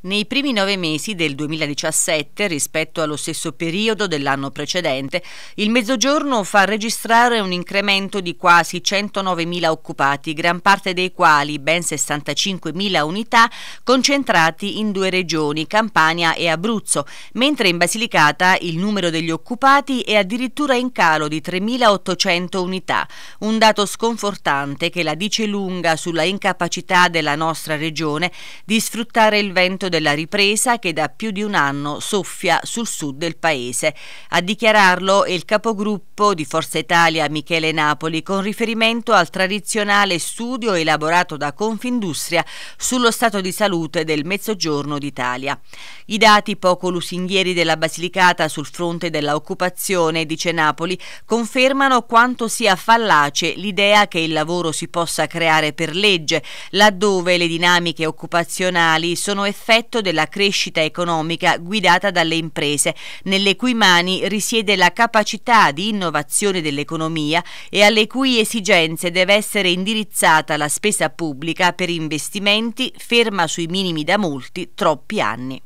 Nei primi nove mesi del 2017 rispetto allo stesso periodo dell'anno precedente, il mezzogiorno fa registrare un incremento di quasi 109.000 occupati, gran parte dei quali, ben 65.000 unità, concentrati in due regioni, Campania e Abruzzo, mentre in Basilicata il numero degli occupati è addirittura in calo di 3.800 unità, un dato sconfortante che la dice lunga sulla incapacità della nostra regione di sfruttare il vento l'andamento della ripresa che da più di un anno soffia sul sud del paese. A dichiararlo è il capogruppo di Forza Italia Michele Napoli con riferimento al tradizionale studio elaborato da Confindustria sullo stato di salute del Mezzogiorno d'Italia. I dati poco lusinghieri della Basilicata sul fronte dell'occupazione, dice Napoli, confermano quanto sia fallace l'idea che il lavoro si possa creare per legge, laddove le dinamiche occupazionali sono effetti rispetto della crescita economica guidata dalle imprese, nelle cui mani risiede la capacità di innovazione dell'economia e alle cui esigenze deve essere indirizzata la spesa pubblica per investimenti ferma sui minimi da molti, troppi anni.